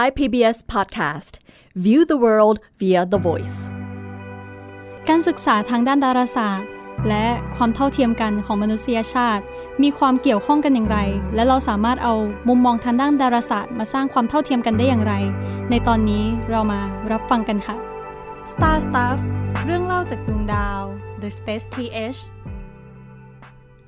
Thai PBS Podcast View the world via the voice การศึกษาทางด้านดาราศาสตร์ และความเท่าเทียมกันของมนุษยชาติ มีความเกี่ยวข้องกันอย่างไร และเราสามารถเอามุมมองทางด้านดาราศาสตร์ มาสร้างความเท่าเทียมกันได้อย่างไร ในตอนนี้เรามารับฟังกันค่ะ Star Stuff เรื่องเล่าจากดวงดาว The Space TH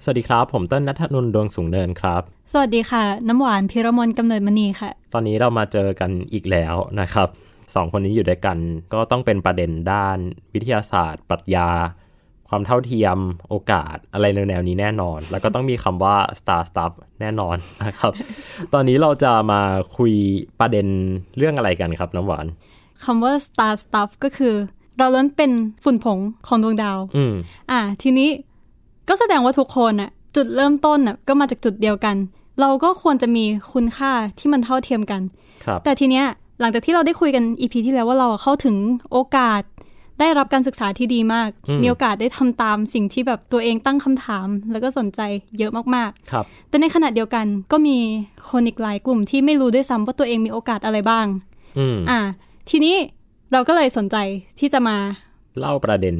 สวัสดีครับผมต้นนัทนุนดวงสูงเนินครับ สวัสดีค่ะ น้ำหวานพิรมนกำเนิดมณีค่ะ ตอนนี้เรามาเจอกันอีกแล้วนะครับ สองคนนี้อยู่ด้วยกัน ก็ต้องเป็นประเด็นด้าน วิทยาศาสตร์ปรัชญา ความเท่าเทียมโอกาสอะไรในแนวนี้แน่นอน แล้วก็ต้องมีคำว่า star stuff แน่นอนนะครับ ตอนนี้เราจะมาคุยประเด็นเรื่องอะไรกันครับ น้ำหวานคำว่า star stuff ก็คือ เราล้วนเป็นฝุ่นผงของดวงดาว อืมอ่าทีนี้ก็แสดงว่าทุกคนอะจุดเริ่มต้นอะก็มาจากจุดเดียวกัน เราก็ควรจะมีคุณค่าที่มันเท่าเทียมกันแต่ทีเนี้ยหลังจากที่เราได้คุยกันอีพีที่แล้วว่าเราเข้าถึงโอกาส ได้รับการศึกษาที่ดีมาก มีโอกาสได้ทำตามสิ่งที่แบบตัวเองตั้งคำถามแล้วก็สนใจเยอะมากๆ ครับ แต่ในขณะเดียวกันก็มีคนอีกหลายกลุ่มที่ไม่รู้ด้วยซ้ำว่าตัวเองมีโอกาสอะไรบ้างอ่าทีนี้เราก็เลยสนใจที่จะมาเล่าประเด็น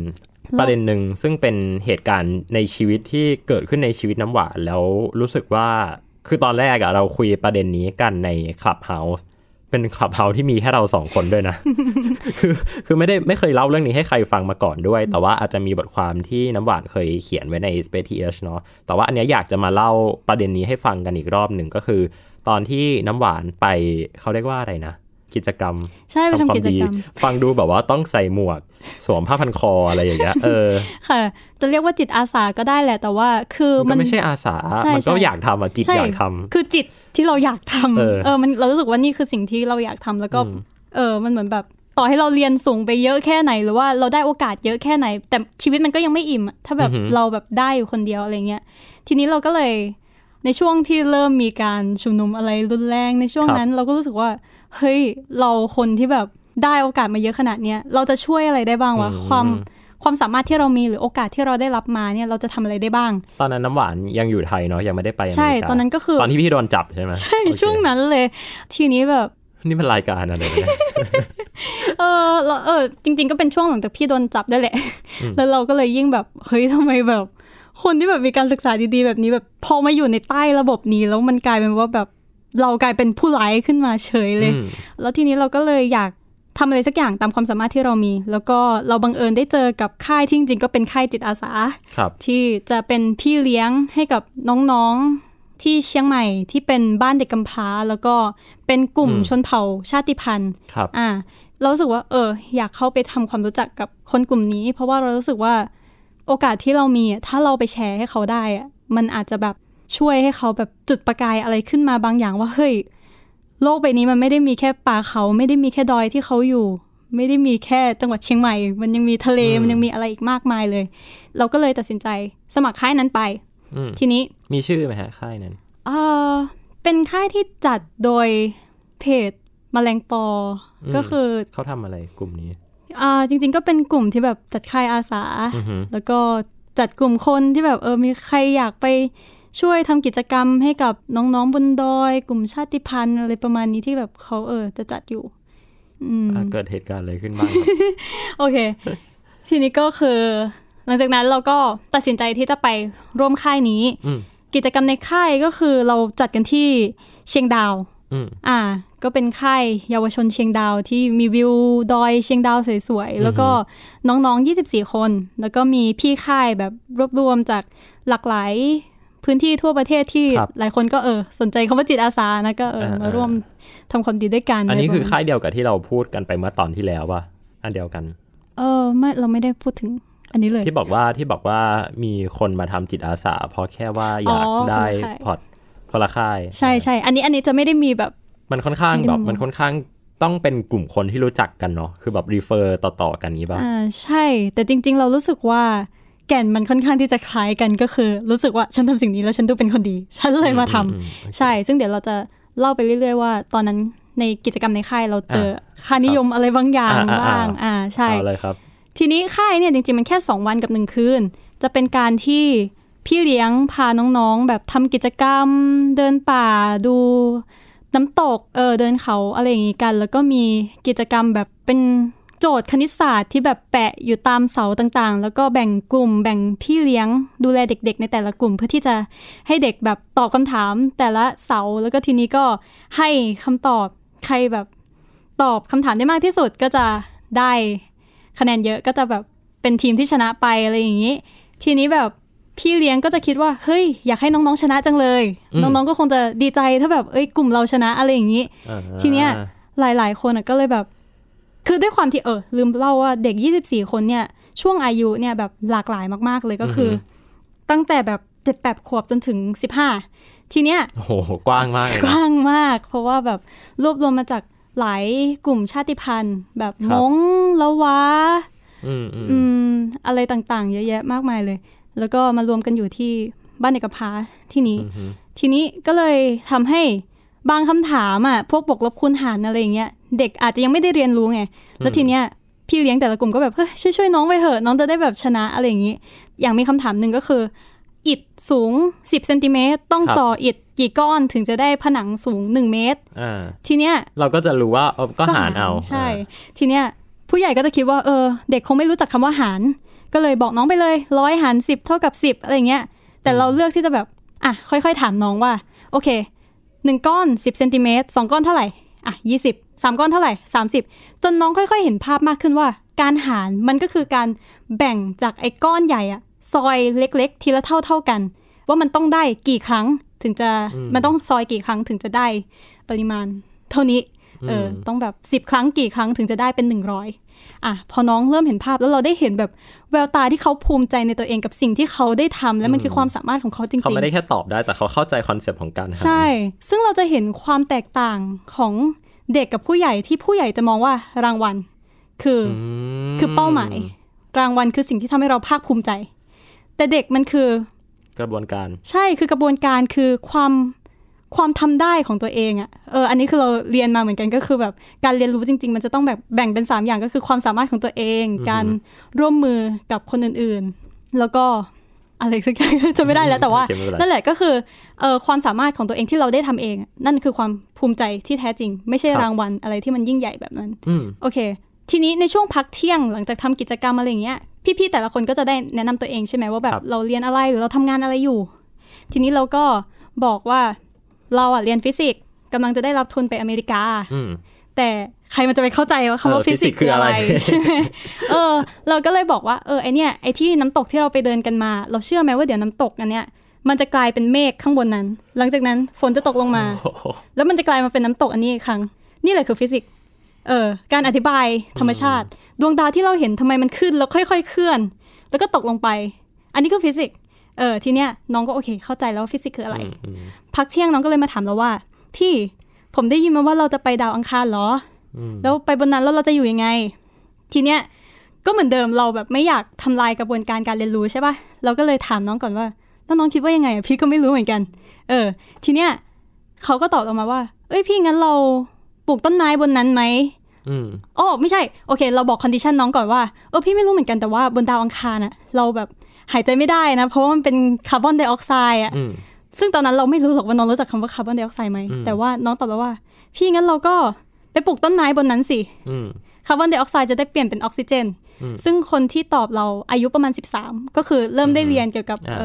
ประเด็นหนึ่งซึ่งเป็นเหตุการณ์ในชีวิตที่เกิดขึ้นในชีวิตน้ำหวานแล้วรู้สึกว่าคือตอนแรกอะเราคุยประเด็นนี้กันในคลับเฮาส์เป็นคลับเฮาส์ที่มีแค่เราสองคนด้วยนะ คือคือไม่ได้ไม่เคยเล่าเรื่องนี้ให้ใครฟังมาก่อนด้วย แต่ว่าอาจจะมีบทความที่น้ำหวานเคยเขียนไว้ใน s p a c e ชเนาะแต่ว่าอันนี้อยากจะมาเล่าประเด็นนี้ให้ฟังกันอีกรอบหนึ่งก็คือ ตอนที่น้ำหวานไปเขาเรียกว่าอะไรนะกิจกรรม ใช่ไปทำกิจกรรมฟังดูแบบว่าต้องใส่หมวกสวมผ้าพันคออะไรอย่างเงี้ยเออค่ะจะเรียกว่าจิตอาสาก็ได้แหละแต่ว่าคือมันไม่ใช่อาสามันก็อยากทำอ่ะจิตอยากทำคือจิตที่เราอยากทำเออมันเรารู้สึกว่านี่คือสิ่งที่เราอยากทำแล้วก็ เออ มันเหมือนแบบต่อให้เราเรียนสูงไปเยอะแค่ไหน หรือว่าเราได้โอกาสเยอะแค่ไหน แต่ชีวิตมันก็ยังไม่อิ่ม ถ้าแบบเราแบบได้อยู่คนเดียวอะไรเงี้ยทีนี้เราก็เลยในช่วงที่เริ่มมีการชุมนุมอะไรรุนแรงในช่วงนั้น เราก็รู้สึกว่าเฮ้ยเราคนที่แบบได้โอกาสมาเยอะขนาดเนี้ยเราจะช่วยอะไรได้บ้างวะความความสามารถที่เรามีหรือโอกาสที่เราได้รับมาเนี่ย เราจะทำอะไรได้บ้าง ตอนนั้นน้ำหวานยังอยู่ไทยเนาะยังไม่ได้ไป ใช่ ตอนนั้นก็คือตอนที่พี่โดนจับใช่ไหมใช่ช่วงนั้นเลย ทีนี้แบบ นี่เป็นรายการอะไรเนี่ยเออเราเออจริง ๆ ก็เป็นช่วงหลังจากพี่โดนจับได้แหละ แล้วเราก็เลยยิ่งแบบเฮ้ยทำไมแบบคนที่แบบมีการศึกษาดีๆแบบนี้แบบพอมาอยู่ในใต้ระบบนี้ แล้วมันกลายเป็นว่าแบบเรากลายเป็นผู้ไร้ขึ้นมาเฉยเลย แล้วทีนี้เราก็เลยอยากทำอะไรสักอย่างตามความสามารถที่เรามี แล้วก็เราบังเอิญได้เจอกับค่ายที่จริงๆ ก็เป็นค่ายจิตอาสาที่จะเป็นพี่เลี้ยงให้กับน้องๆที่เชียงใหม่ที่เป็นบ้านเด็กกำพร้าแล้วก็เป็นกลุ่มชนเผ่าชาติพันธุ์อ่าเราสึกว่าเออ อยากเข้าไปทำความรู้จักกับคนกลุ่มนี้ เพราะว่าเรารู้สึกว่าโอกาสที่เรามีถ้าเราไปแชร์ให้เขาได้อะมันอาจจะแบบช่วยให้เขาแบบจุดประกายอะไรขึ้นมาบางอย่างว่าเฮ้ยโลกใบนี้มันไม่ได้มีแค่ป่าเขาไม่ได้มีแค่ดอยที่เขาอยู่ ไม่ได้มีแค่จังหวัดเชียงใหม่ มันยังมีทะเล มันยังมีอะไรอีกมากมายเลย เราก็เลยตัดสินใจสมัครค่ายนั้นไปทีนี้มีชื่อไหมฮะค่ายนั้นเออเป็นค่ายที่จัดโดยเพจมแมลงปอก็คือเขาทำอะไรกลุ่มนี้อจริงๆก็เป็นกลุ่มที่แบบจัดค่ายอาสา แล้วก็จัดกลุ่มคนที่แบบเออมีใครอยากไปช่วยทำกิจกรรมให้กับน้องๆบนดอย กลุ่มชาติพันธุ์อะไรประมาณนี้ที่แบบเขาเออจะจัดอยู่เกิดเหตุการณ์อะไรขึ้นบ้างโอเค ทีนี้ก็คือ หลังจากนั้นเราก็ตัดสินใจที่จะไปร่วมค่ายนี้กิจกรรมในค่ายก็คือเราจัดกันที่เชียงดาวอ่าก็เป็นค่ายเยาวชนเชียงดาวที่มีวิวดอยเชียงดาวสวย ๆ แล้วก็น้องๆ 24 คน แล้วก็มีพี่ค่ายแบบรวบรวมจากหลากหลาย พื้นที่ทั่วประเทศที่หลายคนก็เออสนใจคำว่าจิตอาสานะก็เออมาร่วมทำความดีด้วยกัน อันนี้คือค่ายเดียวกับที่เราพูดกันไปเมื่อตอนที่แล้วว่าอันเดียวกัน เออไม่เราไม่ได้พูดถึงอันนี้เลยที่บอกว่าที่บอกว่ามีคนมาทำจิตอาสาเพราะแค่ว่าอยากได้พอร์ตคนละค่ายใช่ใช่อันนี้อันนี้จะไม่ได้มีแบบมันค่อนข้างแบบมันค่อนข้างต้องเป็นกลุ่มคนที่รู้จักกันเนาะคือแบบรีเฟอร์ต่อๆกันนี้ป่ะอ่าใช่ แต่จริง ๆ เรารู้สึกว่าแก่นมันค่อนข้างที่จะคล้ายกันก็คือรู้สึกว่าฉันทำสิ่งนี้แล้วฉันดูเป็นคนดี ฉันเลยมาทำ ใช่ ซึ่งเดี๋ยวเราจะเล่าไปเรื่อย ๆ ว่าตอนนั้นในกิจกรรมในค่ายเราเจอค่านิยมอะไรบางอย่างบ้างอ่าใช่เลยครับ ทีนี้ค่ายเนี่ยจริง ๆมันแค่2วันกับ1คืนจะเป็นการที่พี่เลี้ยงพาน้องๆ แบบทำกิจกรรมเดินป่าดู น้ำตกเออเดินเขาอะไรอย่างงี้กัน แล้วก็มีกิจกรรมแบบเป็นโจทย์คณิตศาสตร์ที่แบบแปะอยู่ตามเสาต่างๆ แล้วก็แบ่งกลุ่ม แบ่งพี่เลี้ยง ดูแลเด็ก ๆ ในแต่ละกลุ่มเพื่อที่จะให้เด็กแบบตอบคำถามแต่ละเสาแล้วก็ทีนี้ก็ให้คำตอบใครแบบตอบคำถามได้มากที่สุดก็จะได้คะแนนเยอะก็จะแบบเป็นทีมที่ชนะไปอะไรอย่างนี้ ทีนี้แบบพี่เลี้ยงก็จะคิดว่า เฮ้ย อยากให้น้อง ๆ ชนะจังเลย น้องๆ ก็คงจะดีใจถ้าแบบ เอ้ยกลุ่มเราชนะอะไรอย่างนี้ ทีเนี้ย หลายๆ คนก็เลยแบบ คือด้วยความที่เออ ลืมเล่าว่าเด็ก 24 คนเนี่ย ช่วงอายุเนี่ยแบบหลากหลายมาก ๆ เลยก็คือ ตั้งแต่แบบเจ็ดแปดขวบจนถึง 15 ทีเนี้ยโอ้โห กว้างมากกว้างมาก เพราะว่าแบบรวบรวมมาจากหลายกลุ่มชาติพันธุ์ แบบมงละวะอืม อะไรต่างๆ เยอะแยะมากมายเลยแล้วก็มารวมกันอยู่ที่บ้านเอกภาที่นี้ ทีนี้ก็เลยทำให้บางคำถามอ่ะพวกบวกลบคูณหารอะไรอย่างเงี้ย เด็กอาจจะยังไม่ได้เรียนรู้ไงแล้วทีเนี้ยพี่เลี้ยงแต่ละกลุ่มก็แบบเฮ้ยช่วยช่วยน้องไปเถอะ น้องจะได้แบบชนะอะไรอย่างงี้ อย่างมีคำถามหนึ่งก็คือ อิฐสูง 10เซนติเมตรต้องต่ออิฐกี่ก้อนถึงจะได้ผนังสูง 1 เมตรทีเนี้ยเราก็จะรู้ว่าก็หารเอา ใช่ ทีเนี้ยผู้ใหญ่ก็จะคิดว่าเออเด็กคงไม่รู้จักคำว่าหารก็เลยบอกน้องไปเลยร้อยหารสิบเท่ากับสิบอะไรเงี้ยแต่เราเลือกที่จะแบบอ่ะค่อยๆถามน้องว่า โอเคหนึ่งก้อนสิบเซนติเมตรสองก้อนเท่าไหร่อ่ะยี่สิบสามก้อนเท่าไหร่สามสิบจนน้องค่อยๆเห็นภาพมากขึ้นว่า การหารมันก็คือการแบ่งจากไอ้ก้อนใหญ่อะซอยเล็กๆทีละเท่าเท่ากัน ว่ามันต้องได้กี่ครั้งถึงจะมันต้องซอยกี่ครั้งถึงจะได้ปริมาณเท่านี้เออต้องแบบสิบครั้งกี่ครั้งถึงจะได้เป็นหนึ่งร้อยอ่ะพอน้องเริ่มเห็นภาพแล้วเราได้เห็นแบบแววตาที่เขาภูมิใจในตัวเองกับสิ่งที่เขาได้ทำ และมันคือความสามารถของเขาจริงๆเขาไม่ได้แค่ตอบได้แต่เขาเข้าใจคอนเซปต์ของการใช่ ซึ่งเราจะเห็นความแตกต่างของเด็กกับผู้ใหญ่ที่ผู้ใหญ่จะมองว่า รางวัล คือคือเป้าหมายรางวัลคือสิ่งที่ทำให้เราภาคภูมิใจ แต่เด็กมันคือกระบวนการ ใช่คือกระบวนการคือความความทำได้ของตัวเองอะ่ะ เออ อันนี้คือเราเรียนมาเหมือนกันก็คือแบบการเรียนรู้จริง ๆ มันจะต้องแบบแบ่งเป็น3อย่างก็คือความสามารถของตัวเอง การร่วมมือกับคนอื่นๆ แล้วก็อะไรสักอย่างจะไม่ได้แล้วแต่ว่า นั่นแหละก็คือเออความสามารถของตัวเองที่เราได้ทำเอง นั่นคือความภูมิใจที่แท้จริง ไม่ใช่รางวัลอะไรที่มันยิ่งใหญ่แบบนั้นโอเค ทีนี้ในช่วงพักเที่ยง หลังจากทำกิจกรรมอะไรเงี้ยพี่ๆแต่ละคนก็จะได้แนะนำตัวเองใช่ไหมว่าแบบเราเรียนอะไรหรือเราทำงานอะไรอยู่ ทีนี้เราก็บอกว่าเราอ่ะเรียนฟิสิกส์กำลังจะได้รับทุนไปอเมริกาแต่ใครมันจะไปเข้าใจว่าคำว่าฟิสิกส์คืออะไรใช่ไหมเออ เราก็เลยบอกว่าเออไอเนี้ยไอที่น้ำตกที่เราไปเดินกันมาเราเชื่อไหมว่าเดี๋ยวน้ำตกอันเนี้ยมันจะกลายเป็นเมฆข้างบนนั้น หลังจากนั้นฝนจะตกลงมา แล้วมันจะกลายมาเป็นน้ำตกอันนี้อีกครั้ง นี่แหละคือฟิสิกส์เออ การอธิบายธรรมชาติ ดวงดาวที่เราเห็นทำไมมันขึ้นแล้วค่อยๆเคลื่อน แล้วก็ตกลงไป อันนี้คือฟิสิกส์เออทีเนี้ยน้องก็โอเค เข้าใจแล้วว่าฟิสิกส์คืออะไร พักเที่ยงน้องก็เลยมาถามเราว่า พี่ผมได้ยินมาว่าเราจะไปดาวอังคารเหรอแล้วไปบนนั้นแล้วเราจะอยู่ยังไง ทีเนี้ยก็เหมือนเดิมเราแบบไม่อยากทำลายกระบวนการการเรียนรู้ใช่ปะ่ะเราก็เลยถามน้องก่อนว่าแล้วน้องคิดว่ายังไงพี่ก็ไม่รู้เหมือนกัน เออ ทีเนี้ยเขาก็ตอบออกมาว่า เอ้ยพี่งั้นเราปลูกต้นไม้บนนั้นไหมอ๋อไม่ใช่โอเค เราบอกคอนดิชันน้องก่อนว่าเออพี่ไม่รู้เหมือนกันแต่ว่าบนดาวอังคารน่ะเราแบบหายใจไม่ได้นะ เพราะว่ามันเป็นคาร์บอนไดออกไซด์อ่ะซึ่งตอนนั้นเราไม่รู้หรอกว่าน้องรู้จักคำว่าคาร์บอนไดออกไซด์ไหมแต่ว่าน้องตอบแล้วว่า พี่งั้นเราก็ไปปลูกต้นไม้บนนั้นสิคาร์บอนไดออกไซด์จะได้เปลี่ยนเป็นออกซิเจน ซึ่งคนที่ตอบเราอายุประมาณ 13 ก็คือเริ่มได้เรียนเกี่ยวกับเ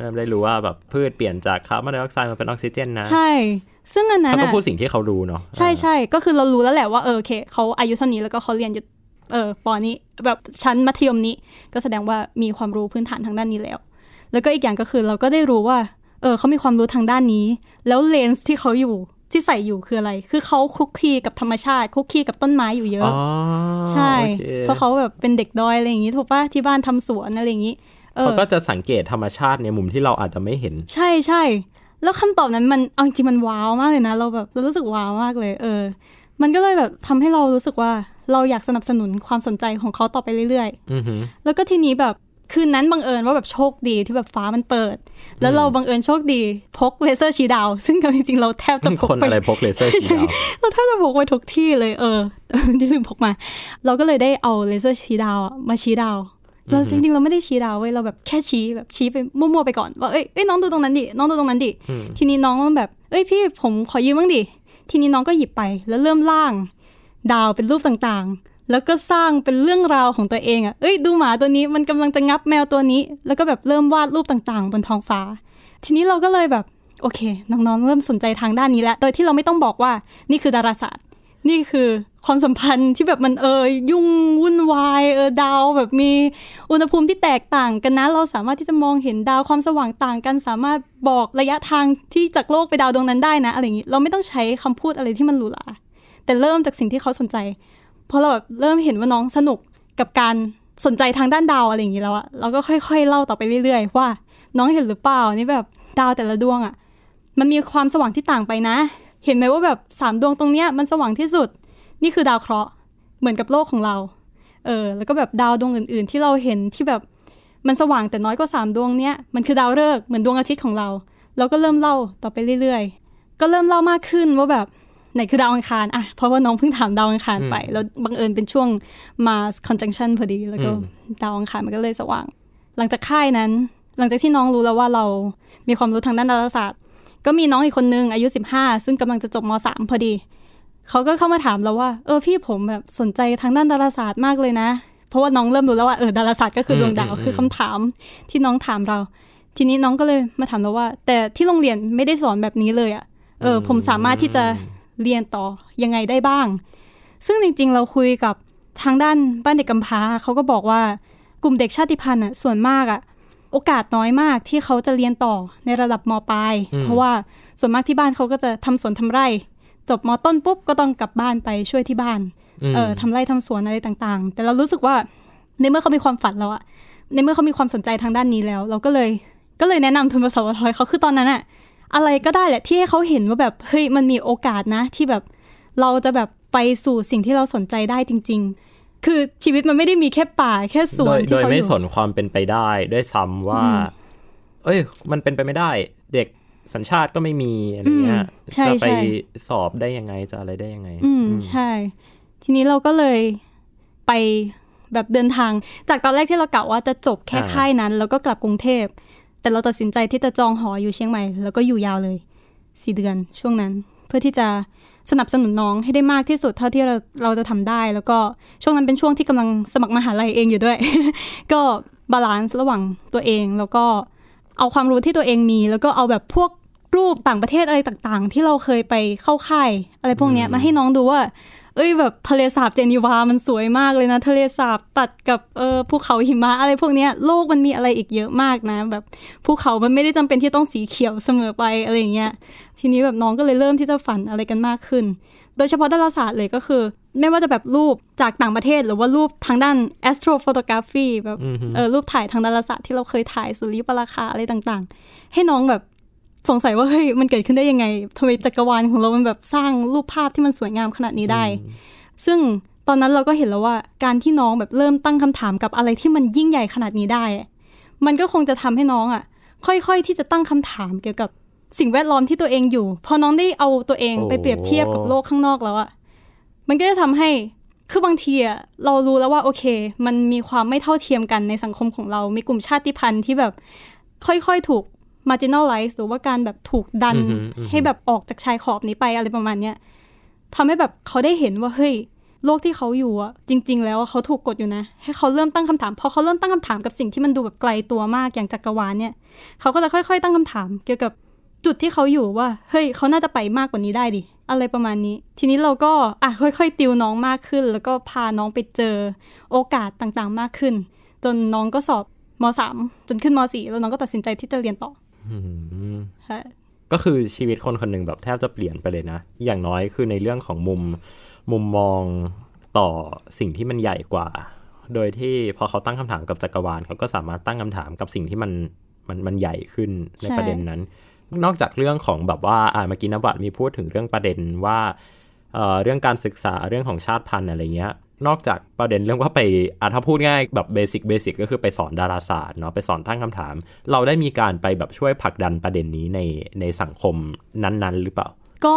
เริ่มได้รู้ว่าแบบพืชเปลี่ยนจากคาร์บอนไดออกไซด์มาเป็นออกซิเจนนะ ใช่ซึ่งอันนั้นเขาก็พูดสิ่งที่เขารู้เนาะใช่ใช่ก็คือเรารู้แล้วแหละว่าเออโอเค เขาอายุเท่านี้แล้วก็เขาเรียนอยูเออปอนี้แบบชั้นมัธยมนี้ก็แสดงว่ามีความรู้พื้นฐานทางด้านนี้แล้ว แล้วก็อีกอย่างก็คือเราก็ได้รู้ว่า เออเขามีความรู้ทางด้านนี้ แล้วเลนส์ที่เขาอยู่ที่ใส่อยู่คืออะไร คือเขาคุกคีกับธรรมชาติคุกคีกับต้นไม้อยู่เยอะใช่ เพราะเขาแบบเป็นเด็กดอยอะไรอย่างนี้ ถูกปะที่บ้านทำสวนอะไรอย่างนี้เขาก็จะสังเกตธรรมชาติในมุมที่เราอาจจะไม่เห็น ใช่ใช่ แล้วคำตอบนั้นมันเอาจริงมันว้าวมากเลยนะ เราแบบเรารู้สึกว้าวมากเลย เออมันก็เลยแบบทำให้เรารู้สึกว่าเราอยากสนับสนุนความสนใจของเขาต่อไปเรื่อยๆ แล้วก็ทีนี้แบบคืนนั้นบังเอิญว่าแบบโชคดีที่แบบฟ้ามันเปิด แล้วเราบังเอิญโชคดีพกเลเซอร์ชีดาว ซึ่งจริงๆเราแทบจะพกไปอะไรพกเลเซอร์ชีดาวเราแทบจะพกไปทุกที่เลยเออนี่ลืมพกมา เราก็เลยได้เอาเลเซอร์ชีดาวมาชีดาวเราจริงๆเราไม่ได้ชี้ดาวเว้ยเราแบบแค่ชี้แบบชี้ไปมั่วๆไปก่อนว่าเอ้ยน้องดูตรงนั้นดิน้องดูตรงนั้นดิทีนี้น้องแบบ เอ้ยพี่ผมขอยืมบ้างดิทีนี้น้องก็หยิบไป แล้วเริ่มล่าง ดาวเป็นรูปต่างๆ แล้วก็สร้างเป็นเรื่องราวของตัวเองอะ่ะ เอ้ยดูหมาตัวนี้มันกำลังจะงับแมวตัวนี้ แล้วก็แบบเริ่มวาดรูปต่างๆบนท้องฟ้า ทีนี้เราก็เลยแบบ โอเค น้องๆเริ่มสนใจทางด้านนี้แล้ว โดยที่เราไม่ต้องบอกว่านี่คือดาราศาสตร์นี่คือความสัมพันธ์ที่แบบมันเอยยุ่งวุ่นวายเออดาว แบบมีอุณหภูมิที่แตกต่างกันนะเราสามารถที่จะมองเห็นดาวความสว่างต่าง กันสามารถบอกระยะทางที่จากโลกไปดาวดวงนั้นได้นะ อะไรอย่างนี้เราไม่ต้องใช้คำพูดอะไรที่มันหรูหราแต่เริ่มจากสิ่งที่เขาสนใจเพราะเราแบบเริ่มเห็นว่าน้องสนุกกับการสนใจทางด้านดาวอะไรอย่างนี้แล้วอะเราก็ค่อยๆเล่าต่อไปเรื่อย ๆ ว่าน้องเห็นหรือเปล่านี่แบบดาวแต่ละดวงอะมันมีความสว่างที่ต่างไปนะเห็นไหมว่าแบบสามดวงตรงเนี้ยมันสว่างที่สุดนี่คือดาวเคราะห์เหมือนกับโลกของเราเออแล้วก็แบบดาวดวงอื่นๆ ที่เราเห็นที่แบบมันสว่างแต่น้อยกว่าสามดวงเนี้ยมันคือดาวฤกษ์เหมือนดวงอาทิตย์ของเราเราก็เริ่มเล่าต่อไปเรื่อยๆ ก็เริ่มเล่ามากขึ้นว่าแบบไหนคือดาวอังคารอ่ะเพราะว่าน้องเพิ่งถามดาวอังคารไป แล้วบังเอิญเป็นช่วงมาคอนจังชันพอดี แล้วก็ดาวอังคารมันก็เลยสว่าง หลังจากค่ายนั้นหลังจากที่น้องรู้แล้วว่าเรามีความรู้ทางด้านดาราศาสตร์ก็มีน้องอีกคนนึง อายุ 15 ซึ่งกำลังจะจบม .3 พอดีเขาก็เข้ามาถามเราว่า เออพี่ผมแบบสนใจทางด้านดาราศาสตร์มากเลยนะ เพราะว่าน้องเริ่มรู้แล้วว่าเออดาราศาสตร์ก็คือดวงดาวคือคำถามที่น้องถามเรา ทีนี้น้องก็เลยมาถามเราว่า แต่ที่โรงเรียนไม่ได้สอนแบบนี้เลยอะ่ะเออผมสามารถที่จะเรียนต่อยังไงได้บ้าง ซึ่งจริง ๆ เราคุยกับทางด้านบ้านเด็กกำพร้าเขาก็บอกว่ากลุ่มเด็กชาติพันธุ์อ่ะส่วนมากอ่ะโอกาสน้อยมากที่เขาจะเรียนต่อในระดับมปลาย เพราะว่าส่วนมากที่บ้านเขาก็จะทำสวนทำไร่ จบมต้นปุ๊บก็ต้องกลับบ้านไปช่วยที่บ้าน เออทำไร่ทำสวนอะไรต่างๆ แต่เรารู้สึกว่าในเมื่อเขามีความฝันแล้วอะในเมื่อเขามีความสนใจทางด้านนี้แล้ว เราก็เลยก็เลยแนะนำทุนประสบทอยเขาคือตอนนั้นอะอะไรก็ได้แหละที่ให้เขาเห็นว่าแบบเฮ้ยมันมีโอกาสนะที่แบบเราจะแบบไปสู่สิ่งที่เราสนใจได้จริง ๆคือชีวิตมันไม่ได้มีแค่ป่าแค่สวนที่เขาอยู่โดยไม่สนความเป็นไปได้ ด้วยซ้ำว่า เอ้ยมันเป็นไปไม่ได้ เด็กสัญชาติก็ไม่มีอะไรเงี้ยจะไปสอบได้ยังไงจะอะไรได้ยังไง อืมใช่ ทีนี้เราก็เลยไปแบบเดินทางจากตอนแรกที่เรากะว่าจะจบแค่ค่ายนั้น แล้วก็กลับกรุงเทพแต่เราตัดสินใจที่จะจองหออยู่เชียงใหม่ แล้วก็อยู่ยาวเลยสี่เดือนช่วงนั้น เพื่อที่จะสนับสนุนน้องให้ได้มากที่สุดเท่าที่เราเราจะทำได้ แล้วก็ช่วงนั้นเป็นช่วงที่กำลังสมัครมหาลัยเองอยู่ด้วย ก็บาลานซ์ระหว่างตัวเอง แล้วก็เอาความรู้ที่ตัวเองมี แล้วก็เอาแบบพวกรูปต่างประเทศอะไรต่างๆ ที่เราเคยไปเข้าค่ายอะไรพวกนี้มาให้น้องดูว่าเอ้ยแบบทะเลสาบเจนีวามันสวยมากเลยนะทะเลสาบตัดกับเออภูเขาหิมะอะไรพวกเนี้ยโลกมันมีอะไรอีกเยอะมากนะ แบบภูเขามันไม่ได้จำเป็นที่ต้องสีเขียวเสมอไปอะไรเงี้ยทีนี้แบบน้องก็เลยเริ่มที่จะฝันอะไรกันมากขึ้น โดยเฉพาะดาราศาสตร์เลยก็คือ ไม่ว่าจะแบบรูปจากต่างประเทศหรือว่ารูปทางด้าน astrophotography แบบเออรูปถ่ายทางดาราศาสตร์ที่เราเคยถ่ายสุริยุปราคาอะไรต่างๆ ให้น้องแบบสงสัยว่า เฮ้ยมันเกิดขึ้นได้ยังไงทำไมจักรวาลของเรามันแบบสร้างรูปภาพที่มันสวยงามขนาดนี้ได้ ซึ่งตอนนั้นเราก็เห็นแล้วว่าการที่น้องแบบเริ่มตั้งคำถามกับอะไรที่มันยิ่งใหญ่ขนาดนี้ได้ มันก็คงจะทำให้น้องอ่ะค่อยๆ ที่จะตั้งคำถามเกี่ยวกับ สิ่งแวดล้อมที่ตัวเองอยู่ พอน้องได้เอาตัวเองไปเปรียบเทียบกับโลกข้างนอกแล้วอะมันก็จะทำให้คือบางทีอะเรารู้แล้วว่าโอเค มันมีความไม่เท่าเทียมกันในสังคมของเรามีกลุ่มชาติพันธุ์ที่แบบค่อยๆถูก marginalize หรือว่าการแบบถูกดันให้แบบออกจากชายขอบนี้ไปอะไรประมาณเนี้ยทำให้แบบเขาได้เห็นว่าเฮ้ยโลกที่เขาอยู่อะจริง ๆ แล้วเขาถูกกดอยู่นะ ให้เขาเริ่มตั้งคำถาม พอเขาเริ่มตั้งคำถามกับสิ่งที่มันดูแบบไกลตัวมากอย่างจักรวาลเนี่ยเขาก็จะค่อยๆ ตั้งคำถาม เกี่ยวกับจุดที่เขาอยู่ว่าเฮ้ยเขาน่าจะไปมากกว่านี้ได้ดิอะไรประมาณนี้ ทีนี้เราก็อ่ะค่อยๆติวน้องมากขึ้น แล้วก็พาน้องไปเจอโอกาสต่างๆมากขึ้น จนน้องก็สอบม .3 จนขึ้นม .4 แล้วน้องก็ตัดสินใจที่จะเรียนต่อก็คือชีวิตคนคนหนึ่งแบบแทบจะเปลี่ยนไปเลยนะ อย่างน้อยคือในเรื่องของมุมมุมมองต่อสิ่งที่มันใหญ่กว่า โดยที่พอเขาตั้งคำถามกับจักรวาลเขาก็สามารถตั้งคำถามกับสิ่งที่มันมันมันใหญ่ขึ้นในประเด็นนั้น นอกจากเรื่องของแบบว่าอ่าเมื่อกี้นวัดมีพูดถึงเรื่องประเด็นว่าเรื่องการศึกษาเรื่องของชาติพันธุ์อะไรเงี้ยนอกจากประเด็นเรื่องว่าไปอาถ้าพูดง่ายแบบเบสิกเบสิกก็คือไปสอนดาราศาสตร์เนาะไปสอนตั้งคำถาม เราได้มีการไปแบบช่วยผลักดันประเด็นนี้ในในสังคมนั้น ๆหรือเปล่าก็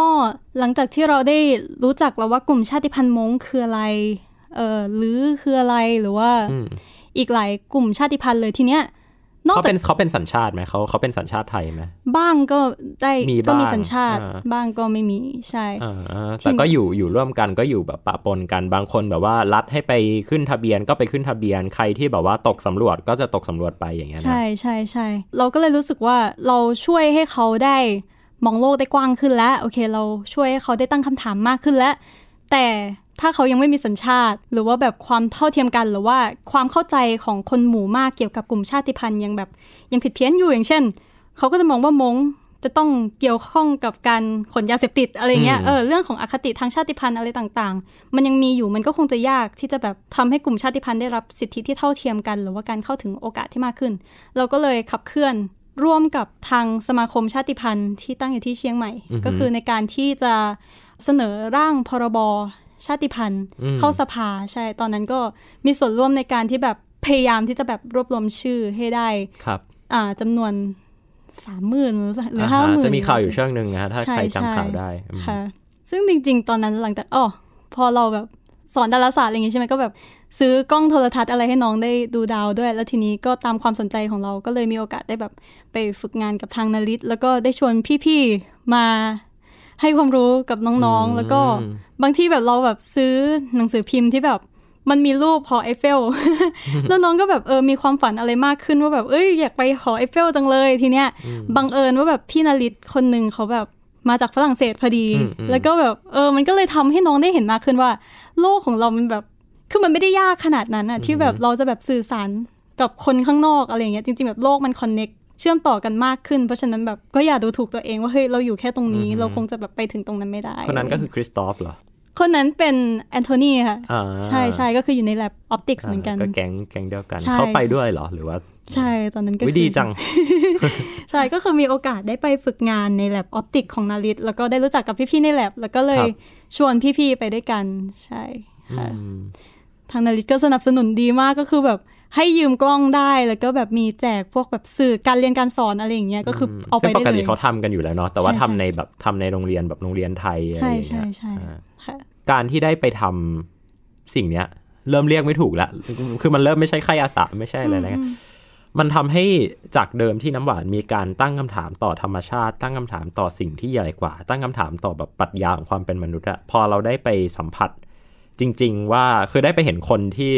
หลังจากที่เราได้รู้จักแล้วว่ากลุ่มชาติพันธุ์มงคืออะไรเออหรือคืออะไรหรือว่าอีกหลายกลุ่มชาติพันธุ์เลยทีเนี้ยเขาเป็นเขาเป็นสัญชาติไหมเขาเขาเป็นสัญชาติไทยไหมบ้างก็ได้ก็มีสัญชาติบ้างก็ไม่มีใช่แต่ก็อยู่อยู่ร่วมกันก็อยู่แบบปะปนกันบางคนแบบว่า รัดให้ไปขึ้นทะเบียนก็ไปขึ้นทะเบียนใครที่แบบว่าตกสำรวจก็จะตกสำรวจไปอย่างเงี้ยใช่ใช่ใช่เราก็เลยรู้สึกว่าเราช่วยให้เขาได้มองโลกได้กว้างขึ้นแล้ว โอเค เราช่วยให้เขาได้ตั้งคำถามมากขึ้นแล้วแต่ถ้าเขายังไม่มีสัญชาติหรือว่าแบบความเท่าเทียมกันหรือว่าความเข้าใจของคนหมู่มากเกี่ยวกับกลุ่มชาติพันธุ์ยังแบบยังผิดเพี้ยนอยู่อย่างเช่น เขาก็จะมองว่ามงจะต้องเกี่ยวข้องกับการขนยาเสพติดอะไรเงี้ยเออเรื่องของอคติทางชาติพันธุ์อะไรต่างๆ มันยังมีอยู่มันก็คงจะยากที่จะแบบทำให้กลุ่มชาติพันธุ์ได้รับสิทธิที่เท่าเทียมกันหรือว่าการเข้าถึงโอกาสที่มากขึ้น เราก็เลยขับเคลื่อนร่วมกับทางสมาคมชาติพันธุ์ที่ตั้งอยู่ที่เชียงใหม่ ก็คือในการที่จะเสนอร่างพรบชาติพันธุ์ เข้าสภาใช่ ตอนนั้นก็มีส่วนร่วมในการที่แบบพยายามที่จะแบบรวบรวมชื่อให้ได้ครับจำนวนสามหมื่นหรือห้าหมื่นจะมีข่าวอยู่ช่วงหนึ่งนะถ้าใครจำข่าวได้ค่ะซึ่งจริงๆตอนนั้นหลังจากอ๋อพอเราแบบสอนดาราศาสตร์ อะไรอย่างงี้ใช่ไหมก็แบบซื้อกล้องโทรทัศน์อะไรให้น้องได้ดูดาวด้วย แล้วทีนี้ก็ตามความสนใจของเราก็เลยมีโอกาสได้แบบไปฝึกงานกับทางนาริตแล้วก็ได้ชวนพี่ๆมาให้ความรู้กับน้องๆ แล้วก็บางที่แบบเราแบบซื้อหนังสือพิมพ์ที่แบบมันมีรูปหอไอเฟลแล้วน้องก็แบบเออมีความฝันอะไรมากขึ้นว่าแบบเอ้ยอยากไปหอไอเฟลจังเลย ทีเนี้ยบังเอิญว่าแบบพี่นาริตคนหนึ่งเขาแบบมาจากฝรั่งเศสพอดี แล้วก็แบบเออมันก็เลยทำให้น้องได้เห็นมากขึ้นว่า โลกของเรามันแบบคือมันไม่ได้ยากขนาดนั้นอะที่แบบเราจะแบบสื่อสารกับคนข้างนอกอะไรเงี้ยจริงๆ แบบโลกมันคอนเน็กเชื่อมต่อกันมากขึ้นเพราะฉะนั้นแบบ ก็อย่าดูถูกตัวเอง ว่าเฮ้ยเราอยู่แค่ตรงนี้เราคงจะแบบไปถึงตรงนั้นไม่ได้คนนั้นก็คือคริสตอฟเหรอ คนนั้นเป็นแอนโทนีค่ะใช่ใช่ก็คืออยู่ใน lab optics เหมือนกัน ก็แก๊งแก๊งเดียวกันเขาไปด้วยเหรอ หรือว่าใช่ตอนนั้นก็ดีจัง ใช่ก็คือมีโอกาสได้ไปฝึกงานใน lab optic ของนาริตแล้วก็ได้รู้จักกับพี่ๆใน lab แล้วก็เลยชวนพี่ๆไปด้วยกันใช่ค่ะทางนาริตก็สนับสนุนดีมากก็คือแบบให้ยืมกล้องได้ แล้วก็แบบมีแจกพวกแบบสื่อการเรียนการสอนอะไรอย่างเงี้ย ก็คือเอาไปได้เลยปกติเขาทำกันอยู่แล้วเนาะ แต่ว่าทำในแบบทำในโรงเรียนแบบโรงเรียนไทยอะไรอย่างเงี้ยใช่ใช่การที่ได้ไปทำสิ่งเนี้ย เริ่มเรียกไม่ถูกละคือมันเริ่มไม่ใช่ใครอาสาไม่ใช่อะไรนะมันทำให้จากเดิมที่น้ำหวานมีการตั้งคำถามต่อธรรมชาติตั้งคำถามต่อสิ่งที่ใหญ่กว่า ตั้งคำถามต่อแบบปรัชญาของความเป็นมนุษย์อะพอเราได้ไปสัมผัสจริงๆ ว่าคือได้ไปเห็นคนที่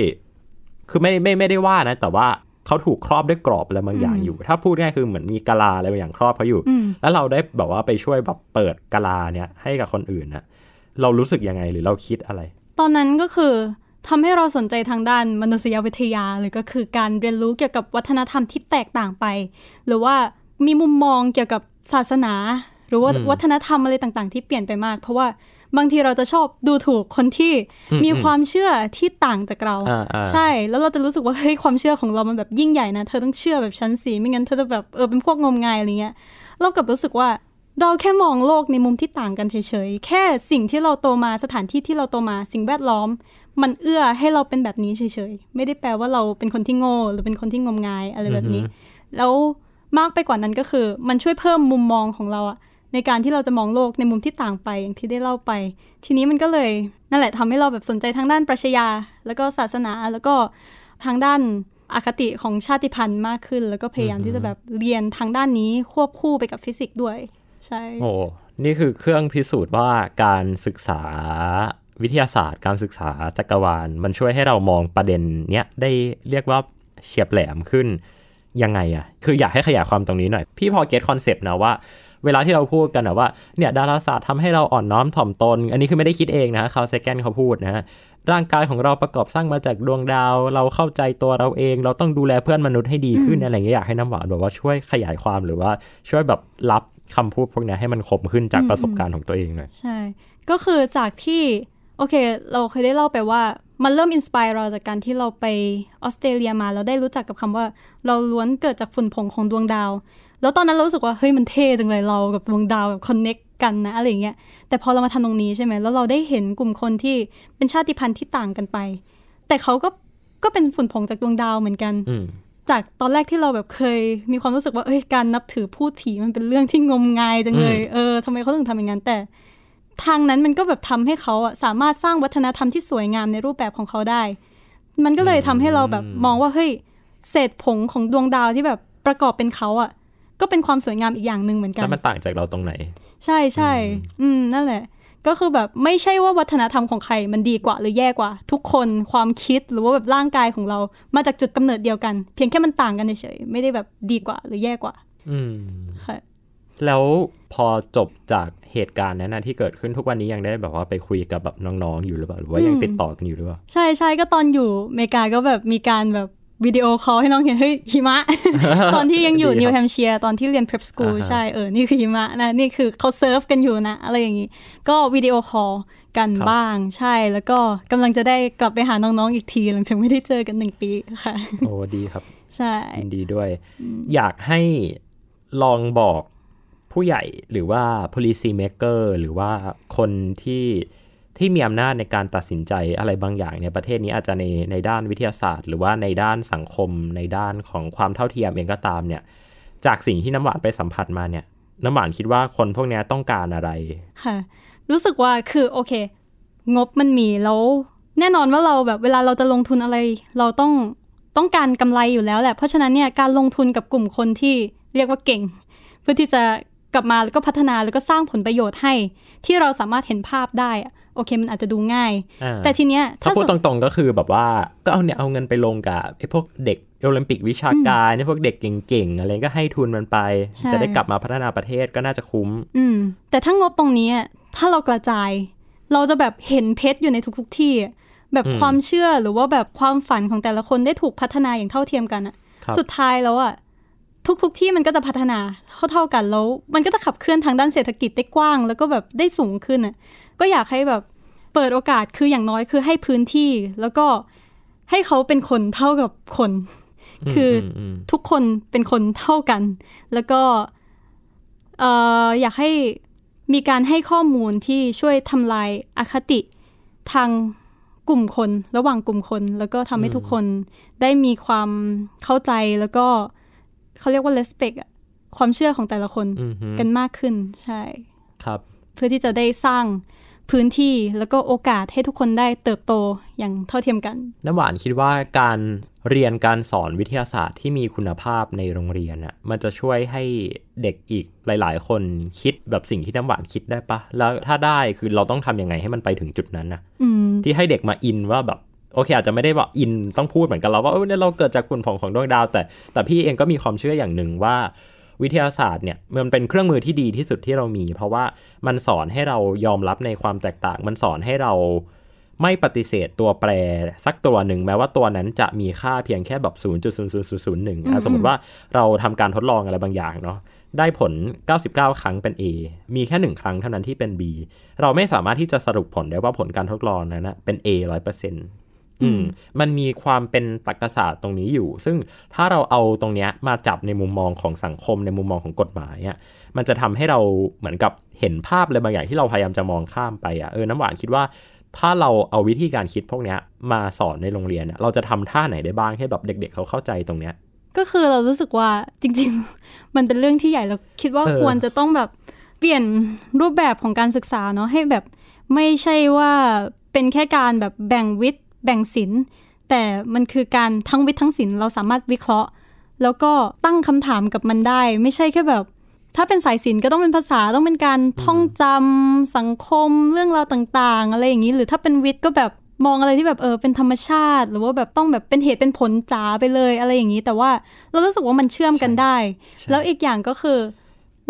คือไม่ไม่ไม่ได้ว่านะ แต่ว่าเขาถูกครอบด้วยกรอบอะไรบางอย่างอยู่ ถ้าพูดง่ายคือเหมือนมีกาลาอะไรบางอย่างครอบเขาอยู่แล้วเราได้แบบว่าไปช่วยแบบเปิดกาลาเนี่ยให้กับคนอื่นนะเรารู้สึกยังไงหรือเราคิดอะไร ตอนนั้นก็คือทำให้เราสนใจทางด้านมนุษยวิทยา หรือก็คือการเรียนรู้เกี่ยวกับวัฒนธรรมที่แตกต่างไป หรือว่ามีมุมมองเกี่ยวกับศาสนา หรือว่าวัฒนธรรมอะไรต่างๆที่เปลี่ยนไปมากเพราะว่าบางที เราจะชอบดูถูกคนที่มีความเชื่อที่ต่างจากเราใช่แล้วเราจะรู้สึกว่าเฮ้ยความเชื่อของเรามันแบบยิ่งใหญ่นะเธอต้องเชื่อแบบชั้นสีไม่งั้นเธอจะแบบเออเป็นพวกงมงายอะไรเงี้ยเรากับรู้สึกว่าเราแค่มองโลกในมุมที่ต่างกันเฉยๆแค่สิ่งที่เราโตมาสถานที่ที่เราโตมาสิ่งแวดล้อม มันเอื้อให้เราเป็นแบบนี้เฉยๆไม่ได้แปลว่าเราเป็นคนที่โง่หรือเป็นคนที่งมงายอะไรแบบนี้ แล้วมากไปกว่านั้นก็คือ มันช่วยเพิ่มมุมมองของเราอะในการที่เราจะมองโลกในมุมที่ต่างไปอย่างที่ได้เล่าไป ทีนี้มันก็เลย นั่นแหละทำให้เราแบบสนใจทางด้านปรัชญาแล้วก็ศาสนาแล้วก็ทางด้านอคติของชาติพันธุ์มากขึ้น แล้วก็พยายามที่จะแบบเรียนทางด้านนี้ควบคู่ไปกับฟิสิกส์ด้วย ใช่โอ้นี่คือเครื่องพิสูจน์ว่าการศึกษาวิทยาศาสตร์ การศึกษาจักรวาล มันช่วยให้เรามองประเด็นเนี้ยได้เรียกว่าเฉียบแหลมขึ้นยังไงอะคืออยากให้ขยายความตรงนี้หน่อยพี่พอเก็ตคอนเซปต์นะว่าเวลาที่เราพูดกันนะว่าเนี่ยดาราศาสตร์ทำให้เราอ่อนน้อมถ่อมตน อันนี้คือไม่ได้คิดเองนะคาร์เซแกนเขาพูดนะฮะร่างกายของเราประกอบสร้างมาจากดวงดาว เราเข้าใจตัวเราเอง เราต้องดูแลเพื่อนมนุษย์ให้ดีขึ้น อะไรอย่างเงี้ยอยากให้น้ำหวานแบบว่าช่วยขยายความหรือว่าช่วยแบบรับคำพูดพวกนี้ให้มันคมขึ้นจากประสบการณ์ของตัวเองหน่อยใช่ก็คือจากที่โอเค เราเคยได้เล่าไปว่ามันเริ่มอินสปายเราจากการที่เราไปออสเตรเลียมา เราได้รู้จักกับคำว่า เราล้วนเกิดจากฝุ่นผงของดวงดาวแล้วตอนนั้นเราู้สึกว่าเฮ้ยมันเท่จังเลยเรากับดวงดาวแบบคอนเน็กกัน นะอะไรเงี้ยแต่พอเรามาทำตรงนี้ใช่ไหมแล้วเราได้เห็นกลุ่มคนที่เป็นชาติพันธุ์ที่ต่างกันไป แต่เขาก็ก็เป็นฝุ่นผงจากดวงดาวเหมือนกันจากตอนแรกที่เราแบบเคย มีความรู้สึกว่าเอ้ยการนับถือพูดผีมันเป็นเรื่องที่งมงายจังเลยเออทำไมเขาถึงทำอย่างนั้นแต่ ทางนั้นมันก็แบบทำให้เขาอะสามารถสร้างวัฒนธรรมที่สวยงามในรูปแบบของเขาได้ มันก็เลยทำให้เราแบบมองว่าเฮ้ยเศษผงของดวงดาวที่แบบประกอบเป็นเขาอะก็เป็นความสวยงามอีกอย่างหนึ่งเหมือนกันแล้วมันต่างจากเราตรงไหน ใช่ใช่ อืม นั่นแหละ ก็คือแบบไม่ใช่ว่าวัฒนธรรมของใคร มันดีกว่า หรือแย่กว่า ทุกคนความคิดหรือว่าแบบร่างกายของเรามาจากจุดกำเนิดเดียวกัน เพียงแค่มันต่างกันเฉยไม่ได้แบบดีกว่า หรือแย่กว่า อืม ค่ะ แล้วพอจบจากเหตุการณ์นั้นนะที่เกิดขึ้นทุกวันนี้ยังได้แบบว่าไปคุยกับแบบน้อง ๆอยู่หรือเปล่า หรือว่ายังติดต่อกันอยู่หรือเปล่า ใช่ใช่ก็ตอนอยู่อเมริกาก็แบบมีการแบบวิดีโอคอลให้น้องเห็นเฮ้ยหิมะ ตอนที่ยังอยู่นิวแฮมเชียร์ตอนที่เรียนเพลสกูลใช่เออนี่คือหิมะนะนี่คือเขาเซิร์ฟกันอยู่นะ อะไรอย่างนี้ ก็วิดีโอคอลกันบ้างใช่ แล้วก็กำลังจะได้กลับไปหาน้องๆ อีกทีหลังจากไม่ได้เจอกันหนึ่งปีค่ะโอ้ดีครับ ใช่ดีด้วย อยากให้ลองบอกผู้ใหญ่หรือว่า policy maker หรือว่าคนที่ที่มีอำนาจในการตัดสินใจอะไรบางอย่างเนี่ยประเทศนี้อาจจะในในด้านวิทยาศาสตร์ หรือว่าในด้านสังคม ในด้านของความเท่าเทียมเองก็ตามเนี่ย จากสิ่งที่น้ำหวานไปสัมผัสมาเนี่ย น้ำหวานคิดว่าคนพวกนี้ต้องการอะไร ค่ะ รู้สึกว่า คือโอเค งบมันมีแล้ว แน่นอนว่าเราแบบเวลาเราจะลงทุนอะไร เราต้องต้องการกำไรอยู่แล้วแหละ เพราะฉะนั้นเนี่ย การลงทุนกับกลุ่มคนที่เรียกว่าเก่ง เพื่อที่จะกลับมาแล้วก็พัฒนาแล้วก็สร้างผลประโยชน์ให้ที่เราสามารถเห็นภาพได้โอเคมันอาจจะดูง่าย แต่ทีเนี้ยถ้าพูดตรงๆก็คือแบบว่าก็เอาเนี่ย เอาเงินไปลงกับไอ้พวกเด็กโอลิมปิกวิชาการไอ้พวกเด็กเก่ง ๆ อะไรก็ให้ทุนมันไป จะได้กลับมาพัฒนาประเทศก็น่าจะคุ้ม อืม แต่ถ้างบตรงนี้ ถ้าเรากระจาย เราจะแบบเห็นเพชรอยู่ในทุก ๆ ที่ แบบความเชื่อหรือว่าแบบความฝันของแต่ละคนได้ถูกพัฒนาอย่างเท่าเทียมกันอะสุดท้ายแล้วอะทุกๆทที่มันก็จะพัฒนาเท่าๆกันแล้วมันก็จะขับเคลื่อนทางด้านเศรษฐกิจได้กว้างแล้วก็แบบได้สูงขึ้นอ่ะก็อยากให้แบบเปิดโอกาสคืออย่างน้อยคือให้พื้นที่แล้วก็ให้เขาเป็นคนเท่ากับคน คือทุกคนเป็นคนเท่ากัน แล้วก็อยากให้มีการให้ข้อมูลที่ช่วยทำลายอาคติทางกลุ่มคนระหว่างกลุ่มคน แล้วก็ทำให้ทุกคนได้มีความเข้าใจแล้วก็เขาเรียกว่า respect อะความเชื่อของแต่ละคนกันมากขึ้นใช่ ครับ เพื่อที่จะได้สร้างพื้นที่แล้วก็โอกาสให้ทุกคนได้เติบโตอย่างเท่าเทียมกัน น้ำหวานคิดว่าการเรียนการสอนวิทยาศาสตร์ที่มีคุณภาพในโรงเรียนน่ะมันจะช่วยให้เด็กอีกหลาย ๆ คนคิดแบบสิ่งที่น้ำหวานคิดได้ปะ แล้วถ้าได้คือเราต้องทำยังไงให้มันไปถึงจุดนั้นน่ะที่ให้เด็กมาอินว่าแบบโอเคอาจจะไม่ได้บอกอินต้องพูดเหมือนกันเราว่าเนี่ยเราเกิดจากกลุ่นผงของดวงดาวแต่แต่พี่เองก็มีความเชื่ออย่างหนึ่งว่า วิทยาศาสตร์เนี่ยมันเป็นเครื่องมือที่ดีที่สุดที่เรามี เพราะว่ามันสอนให้เรายอมรับในความแตกต่างมันสอนให้เรา ไม่ปฏิเสธตัวแปรสักตัวหนึ่งแม้ว่าตัวนั้นจะมีค่าเพียงแค่แบบ 0.0001สมมติว่าเราทำการทดลองอะไรบางอย่างเนาะได้ผล 99 ครั้งเป็น A มีแค่ 1 ครั้งเท่านั้นที่เป็น B เราไม่สามารถที่จะสรุปผลได้ว่าผลการทดลองนั้นนะเป็น A 100%เอืมมันมีความเป็นตรรกศาสตร์ตรงนี้อยู่ ซึ่งถ้าเราเอาตรงเนี้ยมาจับในมุมมองของสังคมในมุมมองของกฎหมายอ่ะมันจะทำให้เราเหมือนกับเห็นภาพอะไรบางอย่างที่เราพยายามจะมองข้ามไปอ่ะเออ น้ำหวานคิดว่า ถ้าเราเอาวิธีการคิดพวกนี้ มาสอนในโรงเรียน เราจะทำท่าไหนได้บ้างให้แบบเด็กๆ เขาเข้าใจตรงเนี้ยก็คือเรารู้สึกว่าจริง ๆ มันเป็นเรื่องที่ใหญ่เราคิดว่าควรจะต้องแบบเปลี่ยนรูปแบบของการศึกษาเนาะให้แบบไม่ใช่ว่าเป็นแค่การแบบแบ่งวิทยแบ่งสิน แต่มันคือการทั้งวิทย์ทั้งศิลเราสามารถวิเคราะห์ แล้วก็ตั้งคำถามกับมันได้ ไม่ใช่แค่แบบ ถ้าเป็นสายศิลก็ต้องเป็นภาษาต้องเป็นการท่องจำสังคมเรื่องราวต่าง ๆ อะไรอย่างนี้ หรือถ้าเป็นวิทย์ก็แบบมองอะไรที่แบบเออ เป็นธรรมชาติ หรือว่าแบบต้องแบบเป็นเหตุเป็นผลจ๋าไปเลยอะไรอย่างนี้แต่ว่าเรารู้สึกว่ามันเชื่อมกันได้ แล้วอีกอย่างก็คือ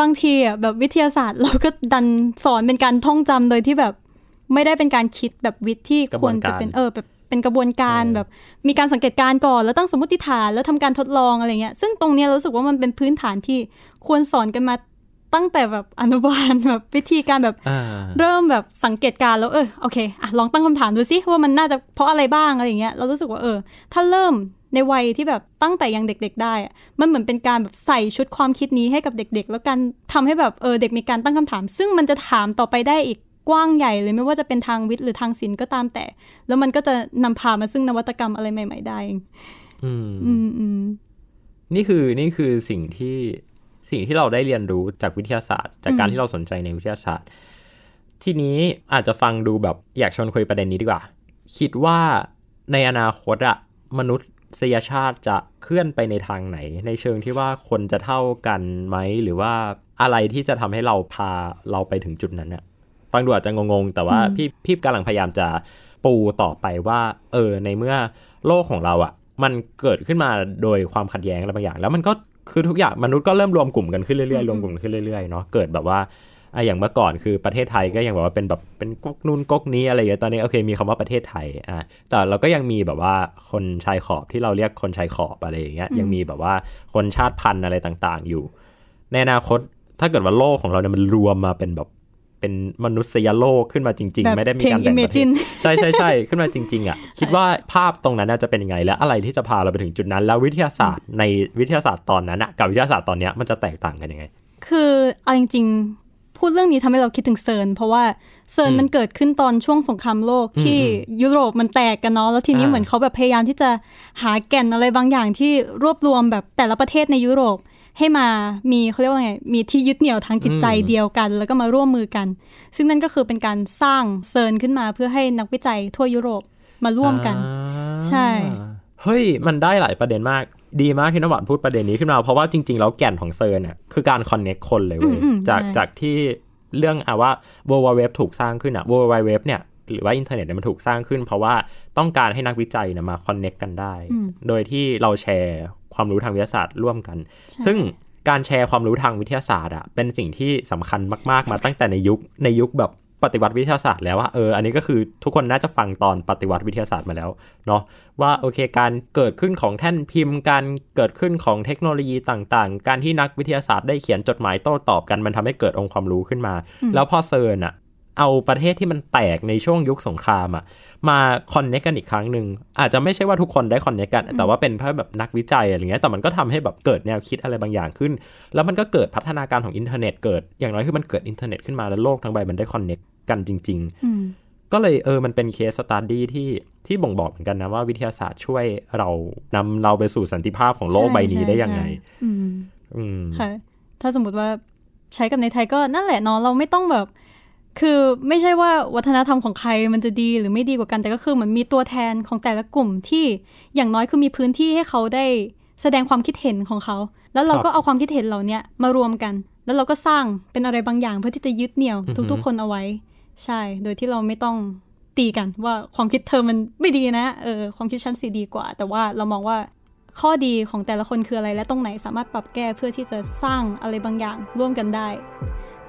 บางทีอ่ะแบบวิทยาศาสตร์ เราก็ดันสอนเป็นการท่องจำโดยที่แบบไม่ได้เป็นการคิดแบบวิทย์ที่ควรจะเป็นเออแบบเป็นกระบวนการแบบมีการสังเกตการก่อน แล้วตั้งสมมติฐานแล้วทำการทดลองอะไรเงี้ยซึ่งตรงเนี้ยรู้สึกว่ามันเป็นพื้นฐานที่ควรสอนกันมาตั้งแต่แบบอนุบาลแบบวิธีการแบบเริ่มแบบสังเกตการแล้วเออโอเคอลองตั้งคำถาม ดูซิว่ามันน่าจะเพราะอะไรบ้างอะไรเงี้ยเรารู้สึกว่าเออ ถ้าเริ่มในวัยที่แบบตั้งแต่ยังเด็ก ๆ ได้ มันเหมือนเป็นการแบบใส่ชุดความคิดนี้ให้กับเด็กๆ แล้วกันทำให้แบบเออเด็กมีการตั้งคำถาม ซึ่งมันจะถามต่อไปได้อีกกว้างใหญ่เลยไม่ว่าจะเป็นทางวิทย์หรือทางศิลป์ก็ตามแต่ แล้วมันก็จะนำพามาซึ่งนวัตกรรมอะไรใหม่ๆได้อืม อืม นี่คือนี่คือสิ่งที่สิ่งที่เราได้เรียนรู้จากวิทยาศาสตร์ จากการที่เราสนใจในวิทยาศาสตร์ ทีนี้อาจจะฟังดูแบบอยากชวนคุยประเด็นนี้ดีกว่า คิดว่าในอนาคตอะมนุษสยชาติจะเคลื่อนไปในทางไหน ในเชิงที่ว่าคนจะเท่ากันไหมหรือว่าอะไรที่จะทำให้เราพาเราไปถึงจุดนั้นเนี่ยฟังดูอาจจะงงๆ แต่ว่า พี่พี่กำลังพยายามจะปูต่อไปว่าเออในเมื่อโลกของเราอะ่ะมันเกิดขึ้นมาโดยความขัดแย้งอะไรบางอย่าง แล้วมันก็คือทุกอย่างมนุษย์ก็เริ่มรวมกลุ่มกันขึ้นเรื่อยๆรวมกลุ่มขึ้นเรื่อยๆเนาะเกิดแบบว่าอะอย่างเมื่อก่อนคือประเทศไทยก็ยังแบบว่าเป็นแบบเป็นก๊กนู่นก๊กนี้อะไรอย่างตอนนี้โอเคมีคำว่าประเทศไทยอ่ะแต่เราก็ยังมีแบบว่าคนชายขอบที่เราเรียกคนชายขอบอะไรอย่างเงี้ยยังมีแบบว่าคนชาติพันธุ์อะไรต่าง ๆ อยู่ในอนาคตถ้าเกิดว่าโลกของเราเนี่ยมันรวมมาเป็นแบบเป็นมนุษยโลกขึ้นมาจริง ๆ ไม่ได้มีการแบ่งประเทศใช่ใช่ใช่ขึ้นมาจริงๆอ่ะคิดว่าภาพตรงนั้นจะเป็นยังไง และอะไรที่จะพาเราไปถึงจุดนั้น แล้ววิทยาศาสตร์ในวิทยาศาสตร์ตอนนั้นกับวิทยาศาสตร์ตอนนี้มันจะแตกต่างกันยังไง คือเอาจริงๆพูดเรื่องนี้ทำให้เราคิดถึงเซิร์นเพราะว่าเซิร์นมันเกิดขึ้นตอนช่วงสงครามโลกที่ยุโรปมันแตกกันเนาะแล้วทีนี้เหมือนเขาแบบพยายามที่จะหาแก่นอะไรบางอย่างที่รวบรวมแบบแต่ละประเทศในยุโรปให้มามีเขาเรียกว่าไง มีที่ยึดเหนี่ยวทางจิตใจเดียวกัน แล้วก็มาร่วมมือกัน ซึ่งนั่นก็คือเป็นการสร้างเซิร์นขึ้นมาเพื่อให้นักวิจัยทั่วยุโรปมาร่วมกัน ใช่ เฮ้ย มันได้หลายประเด็นมาก ดีมากที่นวัตพูดประเด็นนี้ขึ้นมา เพราะว่าจริงๆแล้วแก่นของเซิร์นเนี่ยคือการคอนเน็กคนเลยเว้ย จากจากที่เรื่องอาว่าิ o r l ไวด์เว็บถูกสร้างขึ้นอะิ o r l ไวด์เว็บเนี่ยหรือว่าอินเทอร์เน็ตเนี่ยมันถูกสร้างขึ้น เพราะว่าต้องการให้นักวิจัยเนี่ยมาคอนเน็กกันได้ โดยที่เราแชร์ความรู้ทางวิทยาศาสตร์ร่วมกัน ซึ่งการแชร์ความรู้ทางวิทยาศาสตร์อะเป็นสิ่งที่สำคัญมากๆ มาตั้งแต่ในยุค ในยุคแบบปฏิวัติวิทยาศาสตร์ แล้วว่าเออ อันนี้ก็คือทุกคนน่าจะฟังตอนปฏิวัติวิทยาศาสตร์มาแล้วเนาะ ว่าโอเคการเกิดขึ้นของแท่นพิมพ์ การเกิดขึ้นของเทคโนโลยีต่าง ๆ การที่นักวิทยาศาสตร์ได้เขียนจดหมายโต้ตอบกัน มันทำให้เกิดองค์ความรู้ขึ้นมา แล้วพอเซิร์นอะเอาประเทศที่มันแตกในช่วงยุคสงครามอะมาคอนเนคกันอีกครั้งหนึ่งอาจจะไม่ใช่ว่าทุกคนได้คอนเนคกัน แต่ว่าเป็นเพแบบนักวิจัยอะไรเงี้ยแต่มันก็ทำให้แบบเกิดแนวคิดอะไรบางอย่างขึ้น แล้วมันก็เกิดพัฒนาการของอินเทอร์เน็ตเกิด อย่างน้อยคือมันเกิดอินเทอร์เน็ตขึ้นมาแล้วโลกทั้งใบมันได้คอนเนคกันจริงๆก็เลยเออมันเป็นเคสสตาร์ดี้ที่ที่บ่งบอกเหมือนกันนะว่าวิทยาศาสตร์ช่วยเรานำเราไปสู่สันติภาพของโลกใบนี้ได้ยังไงอืมค่ะถ้าสมมติว่าใช้กับในไทยก็ นั่นแหละเนาะเราไม่ต้องแบบคือไม่ใช่ว่าวัฒนธรรมของใครมันจะดีหรือไม่ดีกว่ากัน แต่ก็คือเหมือนมีตัวแทนของแต่ละกลุ่มที่อย่างน้อยคือมีพื้นที่ให้เขาได้แสดงความคิดเห็นของเขา แล้วเราก็เอาความคิดเห็นเหล่านี้มารวมกัน แล้วเราก็สร้างเป็นอะไรบางอย่างเพื่อที่จะยึดเหนี่ยวทุกๆคนเอาไว้ ใช่ โดยที่เราไม่ต้องตีกันว่าความคิดเธอมันไม่ดีนะเออความคิดฉันสีดีกว่า แต่ว่าเรามองว่าข้อดีของแต่ละคนคืออะไร และตรงไหนสามารถปรับแก้เพื่อที่จะสร้างอะไรบางอย่างร่วมกันได้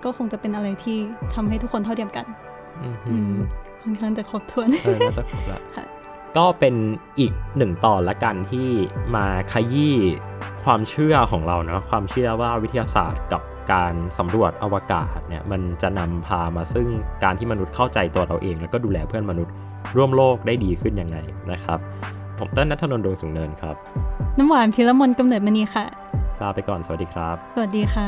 ก็คงจะเป็นอะไรที่ทำให้ทุกคนเท่าเทียมกันค่อนข้างจะครบถ้วนเออจะครบละก็เป็นอีกหนึ่งตอนละกันที่มาขยี้ความเชื่อของเราเนาะความเชื่อว่าวิทยาศาสตร์ กับการสำรวจอวกาศเนี่ย มันจะนำพามาซึ่งการที่มนุษย์เข้าใจตัวเราเอง แล้วก็ดูแลเพื่อนมนุษย์ร่วมโลกได้ดีขึ้นยังไงนะครับ ผมเต้นนัทนนท์ดวงสูงเนินครับ น้ำหวานพิรมนกำเนิดมณีค่ะลาไปก่อน สวัสดีครับ สวัสดีค่ะ